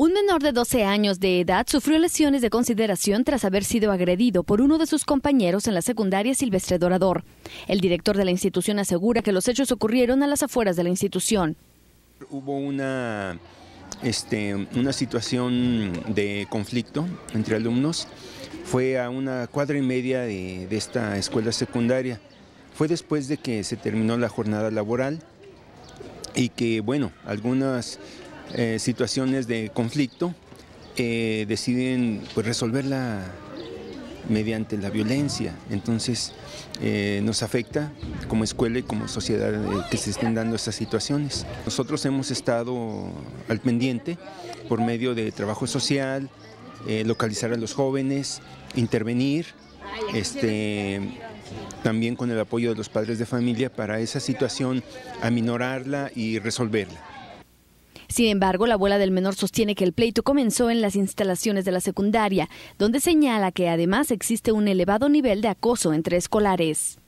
Un menor de 12 años de edad sufrió lesiones de consideración tras haber sido agredido por uno de sus compañeros en la secundaria Silvestre Dorador. El director de la institución asegura que los hechos ocurrieron a las afueras de la institución. Hubo una, este, una situación de conflicto entre alumnos. Fue a una cuadra y media de esta escuela secundaria. Fue después de que se terminó la jornada laboral y que, bueno, algunas eh, situaciones de conflicto, eh, deciden pues, resolverla mediante la violencia. Entonces eh, nos afecta como escuela y como sociedad que se estén dando estas situaciones. Nosotros hemos estado al pendiente por medio de trabajo social, localizar a los jóvenes, intervenir, este, también con el apoyo de los padres de familia para esa situación aminorarla y resolverla. Sin embargo, la abuela del menor sostiene que el pleito comenzó en las instalaciones de la secundaria, donde señala que además existe un elevado nivel de acoso entre escolares.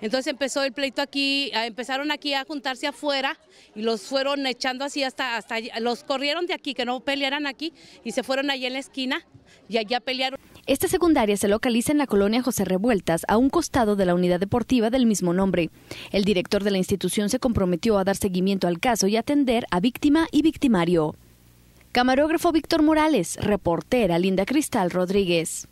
Entonces empezó el pleito aquí, empezaron aquí a juntarse afuera y los fueron echando así hasta, hasta los corrieron de aquí, que no pelearan aquí y se fueron allí en la esquina y allá pelearon. Esta secundaria se localiza en la colonia José Revueltas, a un costado de la unidad deportiva del mismo nombre. El director de la institución se comprometió a dar seguimiento al caso y atender a víctima y victimario. Camarógrafo Víctor Morales, reportera Linda Cristal Rodríguez.